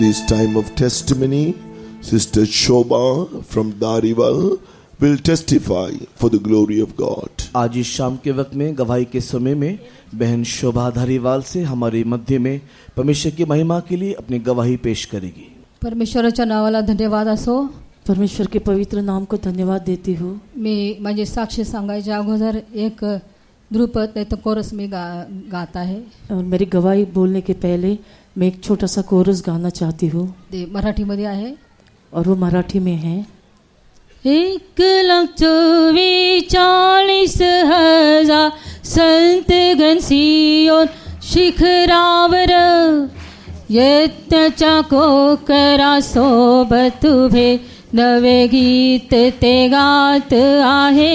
this time of testimony, Sister Shoba from Darival will testify for the glory of God. आज इस शाम के वक्त में गवाही के समय में बहन शोभा धारीवाल से हमारे मध्य में परमेश्वर की महिमा के लिए अपनी गवाही पेश करेगी परमेश्वराच्या नावाला धन्यवाद असो परमेश्वर के पवित्र नाम को धन्यवाद देती हूँ मी माझे साक्ष सांगायच्या अगोदर एक ध्रुपद तो कोरस में गा गाता है और मेरी गवाही बोलने के पहले मैं एक छोटा सा कोरस गाना चाहती हूँ मराठी मध्य है और वो मराठी में है एक लाख चौबीस चालीस हजार संत गणसियोन शिखरावर येत्याच्या करा सोबत उभे नवे गीत ते गात आहे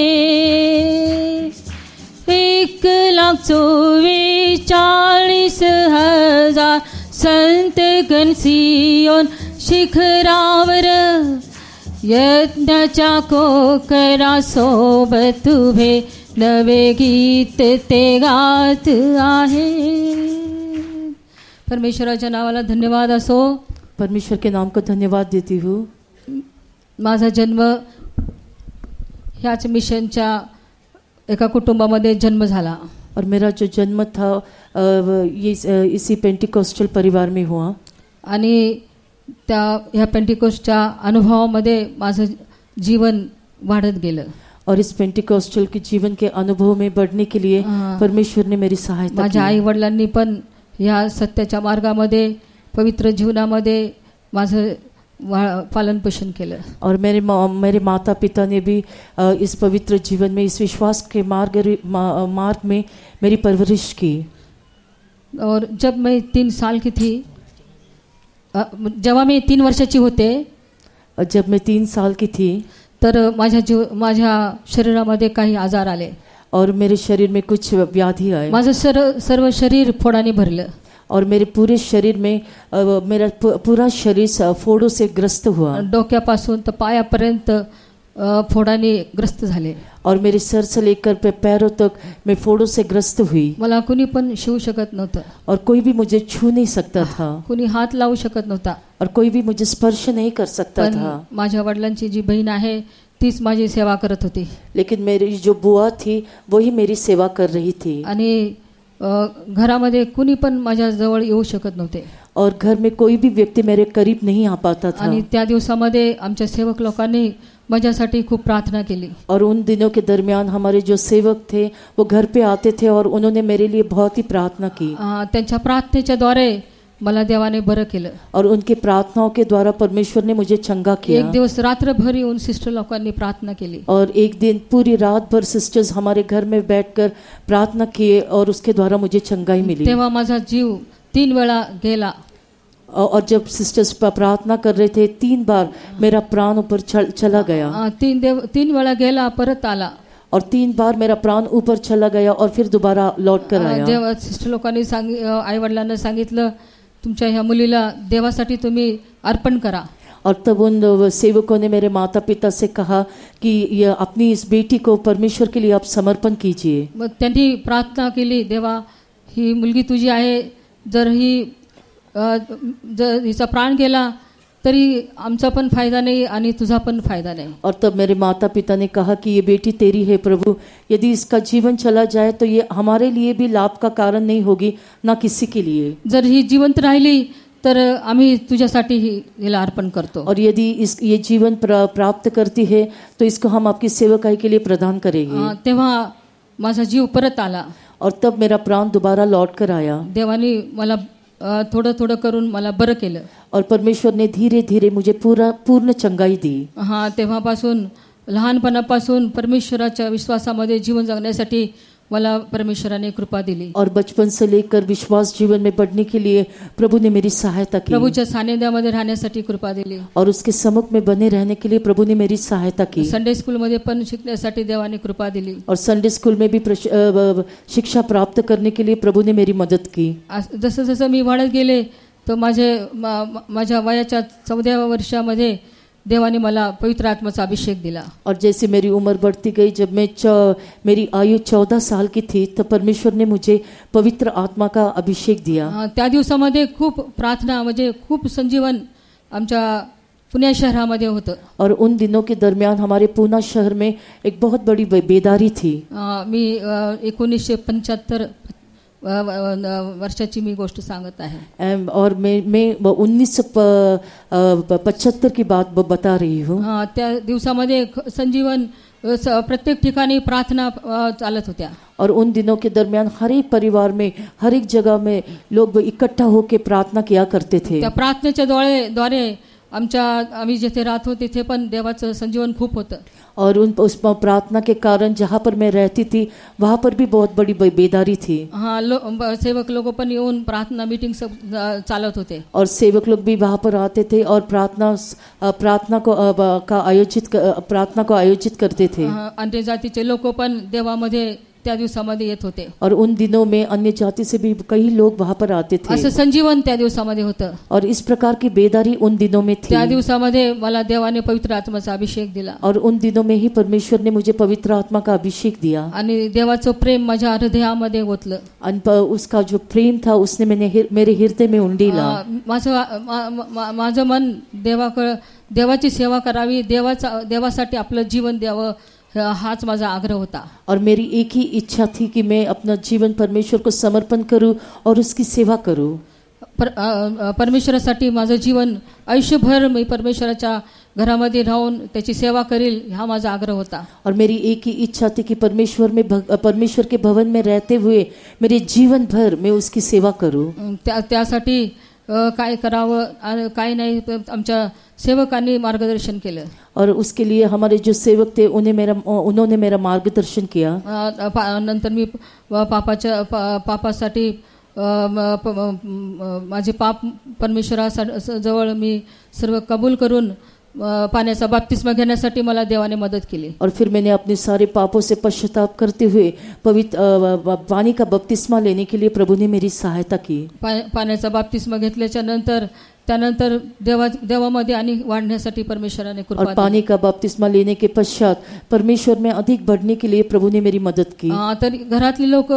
एक लाख चोवीस चालीस हजार संत गणसिओन शिखरावर यज्ञाच्या कोकरा सोबत तुभे नवे गीत ते गात आहे परमेश्वराच्या नावाला धन्यवाद असो परमेश्वर के नाम का धन्यवाद देती हूँ माझा जन्म ह्याच मिशनच्या एका कुटुंबामध्ये जन्म झाला और मेरा जो जन्म था ये इसी पेंटिकोस्टल परिवार में हुआ आणि त्या ह्या पेंटिकोस्टच्या अनुभवामध्ये माझं जीवन वाढत गेलं और इस पेंटिकॉस्टल के जीवन के अनुभव में बढ़ने के लिए परमेश्वर ने मेरी सहायता माझ्या आई वडिलांनी पण ह्या सत्याच्या मार्गामध्ये पवित्र जीवनामध्ये माझं पालन पोषण के लिए और मेरे मा, मेरे माता पिता ने भी इस पवित्र जीवन में इस विश्वास के मार्ग मा, मार्ग में मेरी परवरिश की और जब मैं तीन साल की थी जब मैं तीन वर्षाची होते जब मैं तीन साल की थी तर माझ्या जीव शरीर शरीरामध्ये काही आजार आले और मेरे शरीर में कुछ व्याधि आए मज सर्व शरीर फोडाने भरलं और मेरे पूरे शरीर में मेरा पूरा शरीर फोड़ों से ग्रस्त हुआ डोक्यापासून तर पायापर्यंत फोडाने ग्रस्त झाले और मेरे सर से लेकर पे पैरों तक मैं फोड़ों से ग्रस्त हुई मला कोणी पण शिवू शकत नव्हतं और कोई भी मुझे छू नहीं सकता था कोणी हात लावू शकत नव्हता और कोई भी मुझे स्पर्श नहीं कर सकता था माझ्या वडिलांची जी बहीण आहे तीच माझी सेवा करत होती लेकिन मेरी जो बुआ थी वही मेरी सेवा कर रही थी आणि घरामध्ये कुणी पण माझ्या जवळ येऊ शकत नव्हते और घर में कोई भी व्यक्ति मेरे करीब नहीं आ पाता था आणि त्या दिवसामध्ये आमच्या सेवक लोकांनी माझ्यासाठी खूप प्रार्थना केली और उन दिनों के दरम्यान हमारे जो सेवक थे वो घर पे आते थे और उन्होंने मेरे लिए बहुत ही प्रार्थना की त्यांच्या प्रार्थनेच्या द्वारे मला देवाने बरं केलं और उनके प्रार्थनाओं के द्वारा परमेश्वर ने मुझे चंगा किया एक दिवस रात्र भर उन सिस्टर लोकांनी प्रार्थना केली और एक दिन पूरी रात भर सिस्टर्स हमारे घर में बैठकर प्रार्थना किए और उसके द्वारा मुझे चंगाई मिली तेव्हा माझा जीव तीन वेळा गेला और जब सिस्टर्स प्रार्थना कर रहे थे तीन बार मेरा प्राण ऊपर चल, चला गया तीन देव तीन वेळा गेला परत आला और तीन बार मेरा प्राण ऊपर चला गया और फिर दोबारा लौट कर आया सिस्टर लोकांनी सांग आई वडिलांना सांगितलं तुम्हारे मुलीला देवा तुम्हें अर्पण करा और तब उन सेवकों ने मेरे माता पिता से कहा कि ये अपनी इस बेटी को परमेश्वर के लिए आप समर्पण कीजिए प्रार्थना के लिए देवा ही मुलगी तुझी है जर ही जर हिचा प्राण गेला तरी आमचा फायदा नहीं आणि तुझा पण फायदा नहीं और तब मेरे माता पिता ने कहा कि ये बेटी तेरी है प्रभु यदि इसका जीवन चला जाए तो ये हमारे लिए भी लाभ का कारण नहीं होगी ना किसी के लिए जर ही जीवंत राहिली तर आम्ही तुझ्यासाठी हिला अर्पण करतो और यदि इस ये जीवन प्रा, प्राप्त करती है तो इसको हम आपकी सेवकाई के लिए प्रदान करेंगे तेव्हा माझा जीव परत आला और तब मेरा प्राण दोबारा लौट कर आया देवाने मला थोडं थोडं करून मला बरं केलं और परमेश्वर ने धीरे धीरे मुझे पूरा पूर्ण चंगाई दी हा तेव्हापासून लहानपणापासून परमेश्वराच्या विश्वासामध्ये जीवन जगण्यासाठी मला परमेश्वराने कृपा दिली और बचपन से लेकर विश्वास जीवन में बढ़ने के लिए प्रभु ने मेरी सहायता की प्रभूच्या सानिध्यामध्ये राहण्यासाठी कृपा दिली और उसके समुख में बने रहने के लिए प्रभु ने मेरी सहायता की संडे स्कूल मध्ये पण शिकण्यासाठी देवाने कृपा दिली और संडे स्कूल में भी शिक्षा प्राप्त करने के लिए प्रभु ने मेरी मदद की जसं जसं मी वाढत गेले तो माझे माझ्या वयाच्या चौदाव्या वर्षामध्ये देवाने मला पवित्र आत्माचा अभिषेक दिला और जैसे मेरी उमर बढ़ती गई जब मैं मेरी आयु चौदा साल की थी तर परमेश्वर ने मुझे पवित्र आत्मा का अभिषेक दिया त्या दिवसामध्ये खूप प्रार्थना म्हणजे खूप संजीवन आमच्या पुण्या शहरामध्ये होतं और उन दिनों के दरम्यान हमारे पुणे शहर में एक बहुत बड़ी बेदारी थी मी एकोणीसशे पंच्याहत्तर वर्षाची मी गोष्ट सांगत आहे um, और मैं मैं उन्नीस पचहत्तर की बात बता रही हूँ हाँ त्या दिवसामध्ये संजीवन प्रत्येक ठिकाणी प्रार्थना चालत होत्या और उन दिनों के दरमियान हर एक परिवार में हर एक जगह में लोग इकट्ठा होके प्रार्थना किया करते थे प्रार्थनेच्या द्वारे द्वारे आमच्या आम्ही जिथे राहतो तिथे पण देवाचं संजीवन खूप होतं और उन उस प्रार्थना के कारण जहाँ पर मैं रहती थी वहाँ पर भी बहुत बड़ी बेदारी थी हाँ लो, सेवक लोगों पर उन प्रार्थना मीटिंग सब चालत होते और सेवक लोग भी वहाँ पर आते थे और प्रार्थना प्रार्थना को का आयोजित प्रार्थना को आयोजित करते थे हाँ, अन्य को लोक देवा देवामध्ये त्या दिवसामध्ये येत होते और उन दिनों में अन्य जाति से भी कई लोग वहां पर आते थे असं संजीवन त्या दिवसामध्ये होतं और इस प्रकार की बेदारी उन दिनों में थी त्या दिवसामध्ये मला देवाने पवित्र आत्माचा अभिषेक दिला और उन दिनों में ही परमेश्वर ने मुझे पवित्र आत्मा का अभिषेक दिया आणि देवाचं प्रेम माझ्या हृदयामध्ये ओतलं आणि उसका जो प्रेम था उसने मैंने मेरे हृदय में उंडीला माझं माझं मन देवाकडे देवाची सेवा करावी देवाचा देवासाठी आपलं जीवन द्यावं हाच माझा आग्रह होता और मेरी एक ही इच्छा थी कि मैं अपना जीवन परमेश्वर को समर्पण करूँ और उसकी सेवा करूँ पर, परमेश्वरासाठी माझं जीवन आयुष्यभर मी परमेश्वराच्या घरामध्ये राहून त्याची सेवा करील हा माझा आग्रह होता और मेरी एक ही इच्छा थी कि परमेश्वर में परमेश्वर के भवन में रहते हुए मेरे जीवन भर मैं उसकी सेवा करूँ त्या त्यासाठी त्या काय करावं काय नाही आमच्या सेवकांनी मार्गदर्शन केलं और उसके लिए हमारे जो सेवक थे उन्हें मेरा उन्होंने मेरा मार्गदर्शन किया नंतर मी पापाच्या पापासाठी माझे पाप परमेश्वरा जवळ मी सर्व कबूल करून पाण्याचा बाप्तिस्म घेण्यासाठी मला देवाने मदत केली और फिर मैंने अपने सारे पापों से पश्चाताप करते हुए पवित्र पाणी का बाप्तिस्मा लेने के लिए प्रभु ने मेरी सहायता की पाण्याचा बाप्तिस्म घेतल्याच्या नंतर त्यानंतर देवा देवामध्ये आणि वाढण्यासाठी परमेश्वराने कृपा का बाप्तिस्मा लेने के पश्चात परमेश्वर में अधिक बढ़ने के लिए प्रभु ने मेरी मदत की तर घरातली लोक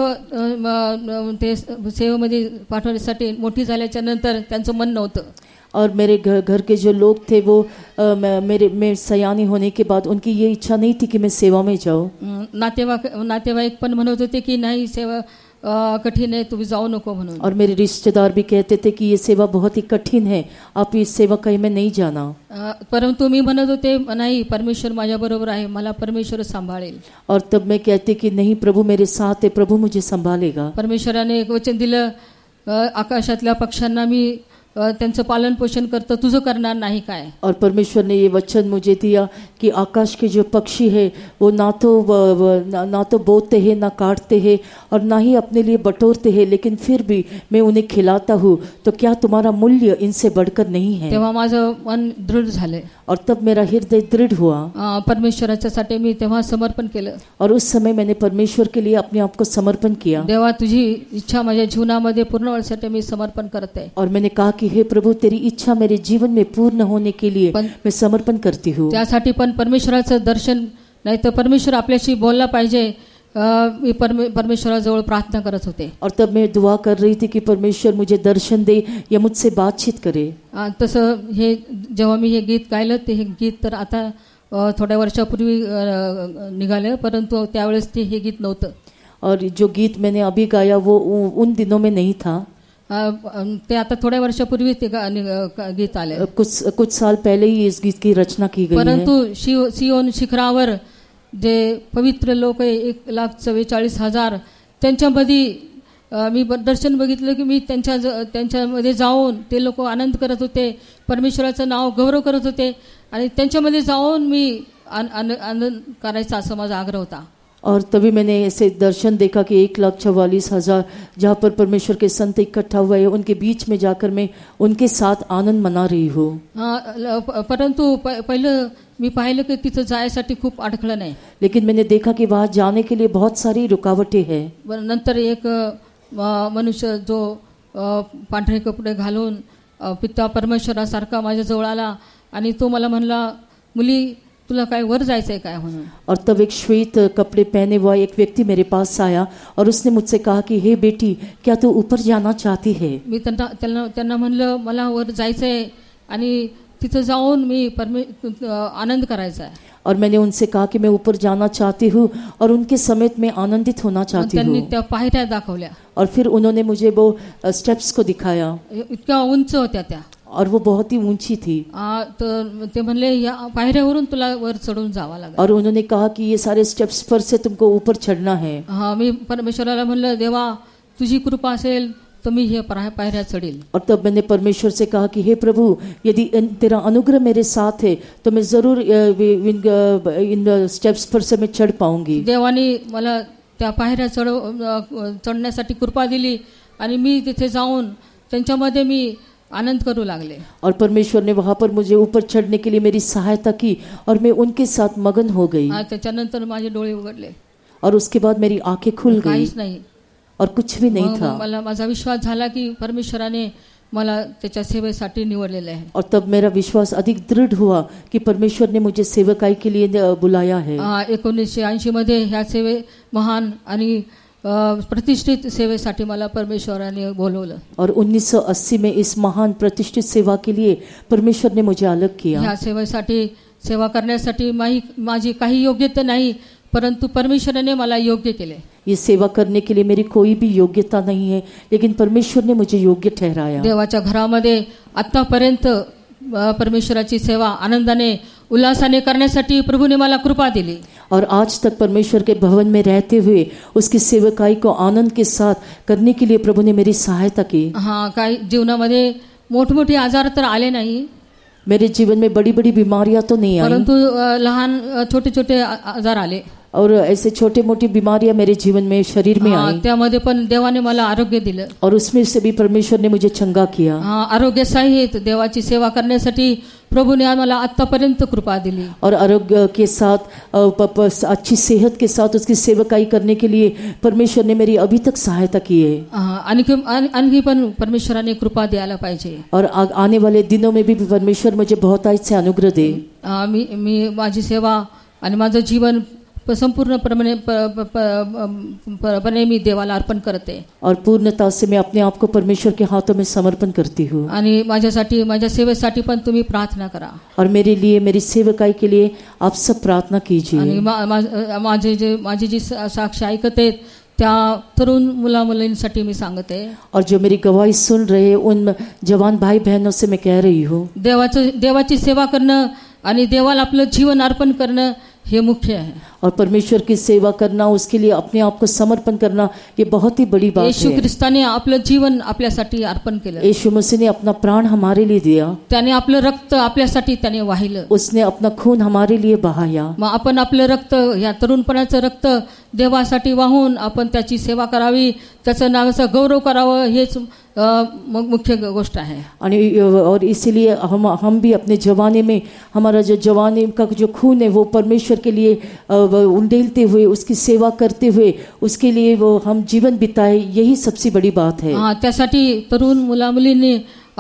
ते सेवेमध्ये पाठवण्यासाठी मोठी झाल्याच्या नंतर त्यांचं मन नव्हतं और मेरे घर घर के जो लोग थे वो आ, मेरे मैं सयानी होने के बाद उनकी ये इच्छा नहीं थी कि मैं सेवा में जाऊँ नातेवा नातेवाईक पन म्हणत होते कि नहीं सेवा कठिन है तुम तो जाओ नको मनो और मेरे रिश्तेदार भी कहते थे कि ये सेवा बहुत ही कठिन है आप इस सेवा कहीं में नहीं जाना परंतु मैं मन होते नहीं परमेश्वर बरबर है माला परमेश्वर संभाले और तब मैं कहते कि नहीं प्रभु मेरे साथ है प्रभु मुझे संभालेगा परमेश्वरा ने एक वचन दिल आकाशातल्या पक्ष्यांना मी त्यांचं पालन पोषण करतं तुझं करणार नाही काय और परमेश्वर ने ये वचन मुझे दिया कि आकाश के जो पक्षी है वो ना तो ना, ना तो बोते हैं ना काटते हैं और ना ही अपने लिए बटोरते हैं लेकिन फिर भी मैं उन्हें खिलाता हूँ तो क्या तुम्हारा मूल्य इनसे बढ़कर नहीं है तेव्हा माझं मन दृढ और तब मेरा हृदय दृढ़ हुआ परमेश्वर मी तेव्हा समर्पण केलं और उस समय मैंने परमेश्वर के लिए अपने आप को समर्पण किया देवा तुझी इच्छा माझ्या जीवनामध्ये पूर्ण वेळेसाठी मी समर्पण करते और मैंने कहा कि कि हे प्रभु तेरी इच्छा मेरे जीवन में पूर्ण होने के लिए मैं समर्पण करती हूँ त्यासाठी च दर्शन नहीं तो परमेश्वर अपने बोलना पाजे मी जवर प्रार्थना करते होते और तब मैं दुआ कर रही थी कि परमेश्वर मुझे दर्शन दे या मुझसे बातचीत करे तस हे मी गीत गायल तो गीत तर आता वर्षा पूर्वी निघालं परंतु ते गीत नौत और जो गीत मैंने अभी गाया वो उन दिनों में नहीं था ते आता थोड्या वर्षापूर्वी ते गीत आले कुछ कुछ साल पहिले ही इस गीत की रचना की गई परंतु शिव शिओन शिखरावर जे पवित्र लोक आहे एक लाख चव्वेचाळीस हजार त्यांच्यामध्ये मी दर्शन बघितलं की मी त्यांच्या त्यांच्यामध्ये जाऊन ते लोक आनंद करत होते परमेश्वराचं नाव गौरव करत होते आणि त्यांच्यामध्ये जाऊन मी आनंद करायचा असा माझा आग्रह होता और तभी मैंने ऐसे दर्शन देखा कि एक लाख चवालीस हज़ार जहाँ पर परमेश्वर के संत इकट्ठा हुए हैं उनके बीच में जाकर मैं उनके साथ आनंद मना रही हूँ हाँ, परंतु पहले मी पाहिलं की तिथं जायसाठी खूब अडखळण आहे लेकिन मैंने देखा कि वहाँ जाने के लिए बहुत सारी रुकावटें हैं नंतर एक मनुष्य जो पांढरे कपडे घालून पिता परमेश्वरासारखा माझ्याजवळ आला आणि तो मला म्हणला मुली तुला काय वर जायचंय काय म्हणून और तब एक श्वेत कपड़े पहने हुआ एक व्यक्ति मेरे पास आया और उसने मुझसे कहा कि हे बेटी क्या तू ऊपर जाना चाहती है मी त्यांना त्यांना म्हणलं मला वर जायचंय आणि तिथं जाऊन मी परमे आनंद करायचा आहे और मैंने उनसे कहा कि मैं ऊपर जाना चाहती हूँ और उनके समेत मैं आनंदित होना चाहती हूँ त्या पायऱ्या और फिर उन्होंने मुझे वो स्टेप्स को दिखाया इतना उंच होता और वो बहुत ही ऊंची थी तो ते या तुला वर चढून जावा और उन्होंने कहा कि ये सारे स्टेप्स पर से तुमको ऊपर चढ़ना है हाँ मी परमेश्वराला देवा तुझी कृपा असेल तो मैं और तब मैंने परमेश्वर से कहा कि हे प्रभु यदि तेरा अनुग्रह मेरे साथ है तो मैं जरूर इन, इन स्टेप्स पर से मैं चढ़ पाऊंगी देवानी मला त्या पायऱ्या चढ चढण्यासाठी कृपा दिली आणि मी तिथे जाऊन त्यांच्यामध्ये मी आनंद करू लागले और परमेश्वर ने वहां पर मुझे ऊपर चढ़ने के लिए मेरी सहायता की और मैं उनके साथ मगन हो गई हाँ, माझे डोळे उघडले और उसके बाद मेरी आंखें खुल गई नहीं और कुछ भी नहीं था मला माझा विश्वास झाला की परमेश्वराने मला त्याच्या सेवेसाठी निवडलेलं आहे और तब मेरा विश्वास अधिक दृढ़ हुआ कि परमेश्वर ने मुझे सेवकाई के लिए बुलाया है हा एकोणीसशे ह्या सेवे महान आणि प्रतिष्ठित सेवेसाठी मला परमेश्वराने बोलवलं और 1980 में इस महान प्रतिष्ठित सेवा के लिए परमेश्वर ने मुझे अलग किया ह्या सेवेसाठी सेवा करण्यासाठी माही माझी काही योग्यता नाही परंतु ने मला योग्य केले ये सेवा करने के लिए मेरी कोई भी योग्यता नहीं है लेकिन परमेश्वर ने मुझे योग्य ठहराया देवाच्या घरामध्ये आतापर्यंत परमेश्वराची सेवा आनंदाने उल्लासाने करण्यासाठी प्रभूने मला कृपा दिली और आज तक परमेश्वर के भवन में रहते हुए उसकी सेवकाई को आनंद के साथ करने के लिए प्रभु ने मेरी सहायता की हाँ जीवन जीवनामध्ये मोटे आजार तर आले नहीं मेरे जीवन में बड़ी बड़ी बीमारियां तो नहीं आई परंतु लहान छोटे छोटे आजार आले और ऐसे छोटे मोटी बीमारियां मेरे जीवन में शरीर में हाँ, आई त्यामध्ये पण देवाने मला आरोग्य दिलं और उसमें से भी परमेश्वर ने मुझे चंगा किया हाँ, आरोग्य सहित देवाची सेवा करण्यासाठी ने आम्हाला आतापर्यंत कृपा दिली और आरोग्य के साथ अच्छी सेहत के साथ उसकी सेवकाई करने के लिए परमेश्वर ने मेरी अभी तक सहायता की है परमेश्वर ने कृपा दिया पाहिजे और आने वाले दिनों में भी परमेश्वर मुझे बहुत से अनुग्रह दे मी मी माझी सेवा आणि माझं जीवन संपूर्ण प्रमाणे मी देवाला अर्पण करते और पूर्णता से मैं अपने आप को परमेश्वर के हाथों में समर्पण करती हूँ प्रार्थना करा और मेरे लिए मेरी सेवकाई के लिए आप सब प्रार्थना कीजिए आणि जी साक्ष ऐकते मुला मुलींसाठी मी सांगते और जो मेरी गवाही सुन रहे उन जवान भाई बहनों से मैं कह रही हूँ देवाचं देवाची सेवा करना देवाल देवाला जीवन अर्पण करना हे मुख्य है और परमेश्वर की सेवा करना उसके लिए अपने आप को समर्पण करना ये बहुत ही बड़ी बात क्रिस्ता ने अपना जीवन अपने अर्पण किया यीशु मसीह ने अपना प्राण हमारे लिए दिया त्याने आपलं रक्त अपने त्याने वाहिल उसने अपना खून हमारे लिए बहाया अपन आपण आपलं रक्त या तरुणपणाचं रक्त देवासाठी वाहून आपण त्याची सेवा करावी त्याचं नावाचा गौरव करावं हेच मुख्य गोष्ट है और इसीलिए हम हम भी अपने जवानी में हमारा जो जवानी का जो खून है वो परमेश्वर के लिए वो उंडेलते हुए उसकी सेवा करते हुए उसके लिए वो हम जीवन बिताए यही सबसे बड़ी बात है हाँ त्यासाठी तरुण ने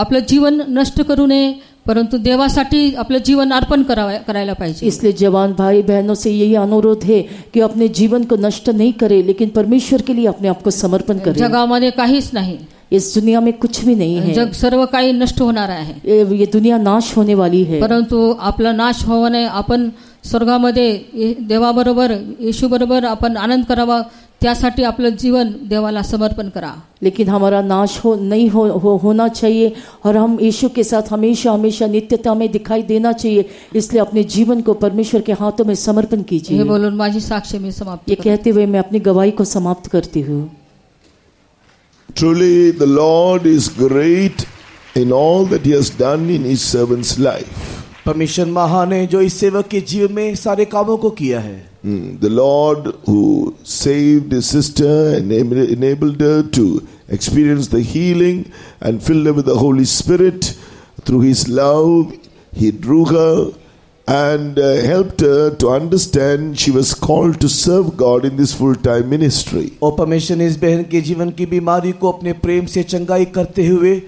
अपने जीवन नष्ट करू नये परंतु देवासाठी अपने जीवन अर्पण करायला पाहिजे इसलिए जवान भाई बहनों से यही अनुरोध है कि अपने जीवन को नष्ट नहीं करे लेकिन परमेश्वर के लिए अपने आप को समर्पण करे जगामध्ये काहीच नाही इस दुनिया में कुछ भी नहीं है जग सर्व काही नष्ट होणार आहे ये दुनिया नाश होने वाली है परंतु आपला नाश होऊ आपण अपन स्वर्गामध्ये देवाबरोबर येशूबरोबर आपण आनंद करावा त्यासाठी आपलं जीवन देवाला समर्पण करा लेकिन हमारा नाश हो नहीं हो, हो होना चाहिए और हम यीशु के साथ हमेशा हमेशा नित्यता में दिखाई देना चाहिए इसलिए अपने जीवन को परमेश्वर के हाथों में समर्पण कीजिए ये बोलून माझी साक्ष्य में समाप्त ये कहते हुए मैं अपनी गवाही को समाप्त करती हूँ Truly the Lord is great in all that he has done in his servant's life. परमेश्वर महा ने जो इस सेवक के जीवन में सारे कामों को किया है the Lord who saved his sister and enabled her to experience the healing and filled with the Holy Spirit through his love he drew her and helped her to understand she was called to serve God in this full time ministry ओ परमेश्वर ने इस बहन के जीवन की बीमारी को अपने प्रेम से चंगाई करते हुए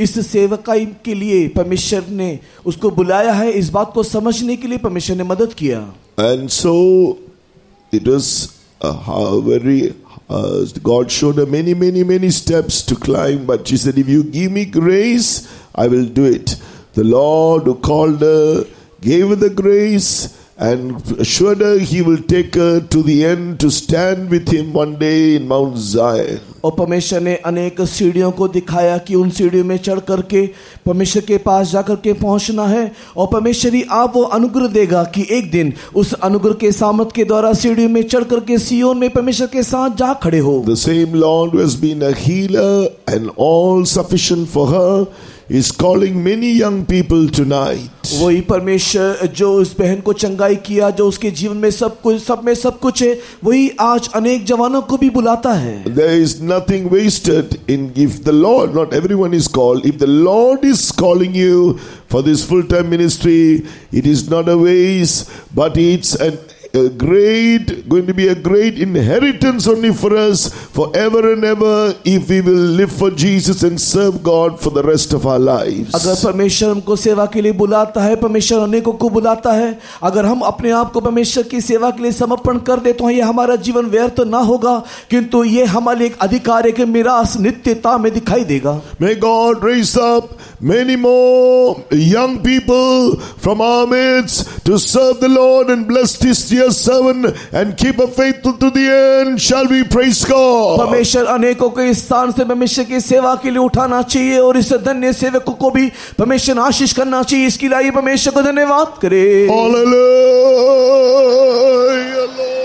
इस सेवकाई के लिए परमेश्वर ने उसको बुलाया है इस बात को समझने के लिए परमेश्वर ने मदद किया and so it is very God showed her many, many, many steps to climb, but she said, If you give me grace, I will do it. The Lord who called her gave her the grace. And assured her he will take her to the end to stand with him one day in Mount Zion. और परमेश्वर ने अनेक सीढ़ियों को दिखाया कि उन सीढ़ियों में चढ़ करके परमेश्वर के पास जा करके पहुंचना है और परमेश्वर ही आप वो अनुग्रह देगा कि एक दिन उस अनुग्रह के सामर्थ के द्वारा सीढ़ियों में चढ़ करके सियोन में परमेश्वर के साथ जा खड़े हो the same Lord has been a healer and all sufficient for her is calling many young people tonight वही परमेश्वर जो उस बहन को चंगाई किया जो उसके जीवन में सब कुछ सब में सब कुछ है वही आज अनेक जवानों को भी बुलाता है there is nothing wasted in if the lord not everyone is called if the lord is calling you for this full time ministry it is not a waste but it's an a great, going to be a great inheritance only for us forever and ever if we will live for Jesus and serve God for the rest of our lives. अगर परमेश्वर हमको सेवा के लिए बुलाता है परमेश्वर अनेकों को बुलाता है अगर हम अपने आप को परमेश्वर की सेवा के लिए समर्पण कर देते हैं ये हमारा जीवन व्यर्थ ना होगा किंतु ये हमारे लिए एक अधिकार है मिरास नित्यता में दिखाई देगा May God raise up many more young people from our midst to serve the Lord and bless this your servant and keep a faithful to the end shall we praise God परमेश्वर अनेकों को इस स्थान से परमेश्वर की सेवा के लिए उठाना चाहिए और इस धन्य सेवकों को भी परमेश्वर आशीष करना चाहिए इसके लिए परमेश्वर को धन्यवाद करें हालेलुया